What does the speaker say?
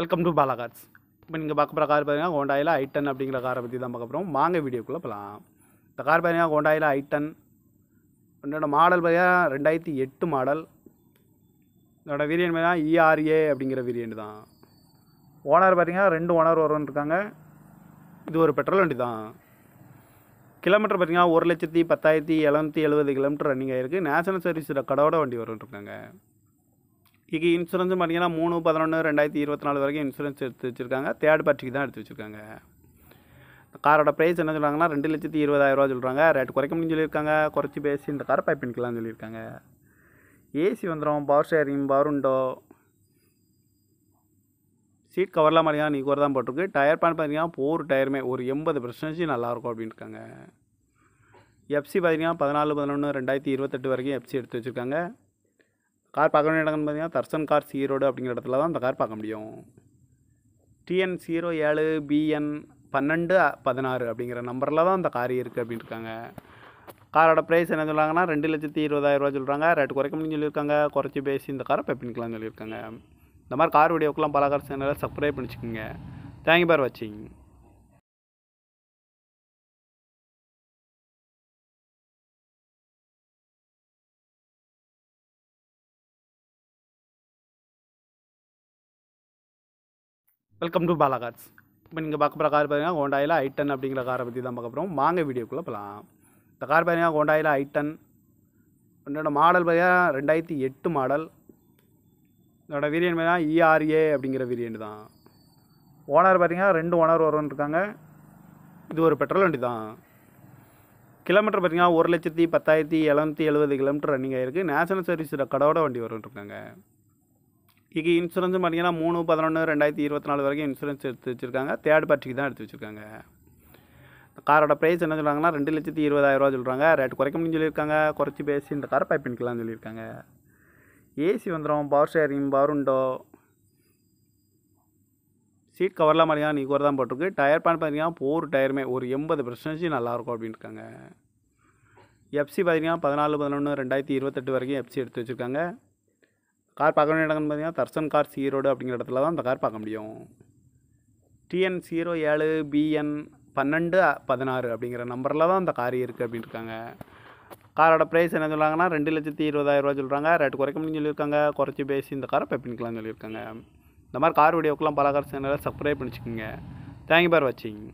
welcome to பாலாகாட்ஸ் இப்போ நீங்கள் பார்க்க போகிற கார் பார்த்தீங்கன்னா ஹோண்டாயில் ஐ டென் அப்படிங்கிற காரை பற்றி தான் பார்க்க போகிறோம் வாங்க வீடியோக்குள்ளே போகலாம் இந்த கார் பார்த்தீங்கன்னா ஹோண்டாயில் ஐ டென் என்னோடய மாடல் பார்த்தீங்கன்னா ரெண்டாயிரத்தி எட்டு மாடல் என்னோடய வீரியன் பார்த்தீங்கன்னா இஆர்ஏ e அப்படிங்கிற வேரியன்ட் தான் ஓனர் பார்த்தீங்கன்னா ரெண்டு ஓனர் வரும்னு இருக்காங்க இது ஒரு பெட்ரோல் வண்டி தான் கிலோமீட்டர் பார்த்தீங்கன்னா ஒரு லட்சத்தி பத்தாயிரத்தி எழுநூற்றி எழுபது கிலோமீட்டர் ரன்னிங் ஆகிருக்கு நேஷனல் சர்வீஸ் கடவுட வண்டி வரும்னு இருக்காங்க இங்கே இன்சூரன்ஸ் பார்த்தீங்கன்னா மூணு பதினொன்று ரெண்டாயிரத்தி இருபத்தி நாலு வரைக்கும் இன்சூரன்ஸ் எடுத்து வச்சுருக்காங்க தேர்ட் பார்ட்டிக்கு தான் எடுத்து வச்சுருக்காங்க காரோட ப்ரைஸ் என்ன சொல்கிறாங்கன்னா ரெண்டு லட்சத்தி இருபதாயிரரூவா சொல்கிறாங்க ரேட் குறைக்க முடியும்னு சொல்லியிருக்காங்க குறைச்சி பேசி இந்த காரை பைப் பண்ணிக்கலாம்னு சொல்லியிருக்காங்க ஏசி வந்துடும் பவர் ஷேரிங் பவர் உண்டோ சீட் கவர்லாம் பார்த்தீங்கன்னா நீ கூட தான் போட்டிருக்கு டயர் பேன் பார்த்தீங்கன்னா போர் டயருமே ஒரு எண்பது பர்சன்டேஜ் நல்லாயிருக்கும் அப்படின்ட்டுருக்காங்க எஃப்சி பார்த்தீங்கன்னா பதினாலு பதினொன்று ரெண்டாயிரத்தி இருபத்தெட்டு வரைக்கும் எஃப்சி எடுத்து வச்சுருக்காங்க கார் பார்க்க வேண்டிய இடம்னு பார்த்தீங்கன்னா தர்சன் கார் சீரோடு அப்படிங்கிற இடத்துல தான் அந்த கார் பார்க்க முடியும் டிஎன் சீரோ ஏழு பிஎன் பன்னெண்டு பதினாறு அப்படிங்கிற நம்பரில் தான் அந்த கார் இருக்குது அப்படின்னு இருக்காங்க காரோட ப்ரைஸ் என்ன சொல்கிறாங்கன்னா ரெண்டு லட்சத்தி ரூபா சொல்கிறாங்க ரேட் குறைக்க முடியும்னு சொல்லியிருக்காங்க குறைச்சி பேசி இந்த காரை பெப்பின்கலாம்னு சொல்லியிருக்காங்க இந்த மாதிரி கார் வீடியோக்கெலாம் பல கார் சேனலில் சப்ஸ்கிரைப் பண்ணிச்சுக்கோங்க தேங்க்யூ பார் வாட்சிங் வெல்கம் டு பாலாகாட்ஸ் இப்போ நீங்கள் பார்க்க போகிற கார் பார்த்தீங்கன்னா ஹோண்டாயில் ஐ டென் அப்படிங்கிற காரை பற்றி தான் பார்க்க போகிறோம் வாங்க வீடியோக்குள்ளே போகலாம் இந்த கார் பார்த்தீங்கன்னா ஹோண்டாயில் ஐ டென் என்னோடய மாடல் பார்த்தீங்கன்னா ரெண்டாயிரத்தி எட்டு மாடல் என்னோடய வீரியன் பார்த்தீங்கன்னா இஆர்ஏ e அப்படிங்கிற விரியன் தான் ஓனர் பார்த்தீங்கன்னா ரெண்டு ஓனர் வரும்னு இருக்காங்க இது ஒரு பெட்ரோல் வண்டி தான் கிலோமீட்டர் பார்த்தீங்கன்னா ஒரு லட்சத்தி பத்தாயிரத்தி எழுநூற்றி எழுபது கிலோமீட்டர் ரன்னிங் ஆகிருக்கு நேஷனல் சர்வீஸ் கடவுட வண்டி வரும்னு இருக்காங்க இங்கே இன்சூரன்ஸும் பார்த்தீங்கன்னா மூணு பதினொன்று ரெண்டாயிரத்தி இருபத்தி நாலு வரைக்கும் இன்சூரன்ஸ் எடுத்து வச்சுருக்காங்க தேர்ட் பார்ட்டிக்கு தான் எடுத்து வச்சுருக்காங்க காரோட ப்ரைஸ் என்ன சொல்கிறாங்கன்னா ரெண்டு லட்சத்தி ரூபா சொல்கிறாங்க ரேட் குறைக்க முடியும்னு சொல்லியிருக்காங்க குறைச்சி பேசி இந்த காரை பண்ணிக்கலாம்னு சொல்லியிருக்காங்க ஏசி வந்துடும் பவர் ஷேரிங் பவர் உண்டோ சீட் கவர்லாம் பார்த்தீங்கன்னா கூட தான் போட்டிருக்கு டயர் பேன் பார்த்தீங்கன்னா போர் டயருமே ஒரு எண்பது பர்சன்டேஜ் நல்லாயிருக்கும் அப்படின்ட்டுருக்காங்க எஃப்சி பார்த்தீங்கன்னா பதினாலு பதினொன்று ரெண்டாயிரத்தி இருபத்தெட்டு வரைக்கும் எஃப்சி எடுத்து வச்சுருக்காங்க கார் பார்க்க வேண்டிய இடம்னு பார்த்தீங்கன்னா தர்சன் கார் ஈரோடு அப்படிங்கிற இடத்துல தான் அந்த கார் பார்க்க முடியும் டிஎன் ஜீரோ ஏழு பிஎன் பன்னெண்டு பதினாறு அப்படிங்கிற நம்பரில் தான் அந்த கார் இருக்குது அப்படின்ட்டுருக்காங்க காரோட ப்ரைஸ் என்ன சொல்கிறாங்கன்னா ரெண்டு லட்சத்தி இருபதாயிரரூவா சொல்கிறாங்க ரேட்டு குறைக்கணும்னு சொல்லியிருக்காங்க குறைச்சி பேசி இந்த காரை பே பண்ணிக்கலாம்னு சொல்லியிருக்காங்க இந்த மாதிரி கார் வீடியோக்கெல்லாம் பல கார் சேனலை சப்ஸ்கிரைப் பண்ணிச்சுக்கோங்க தேங்க்யூ பார் வாட்சிங்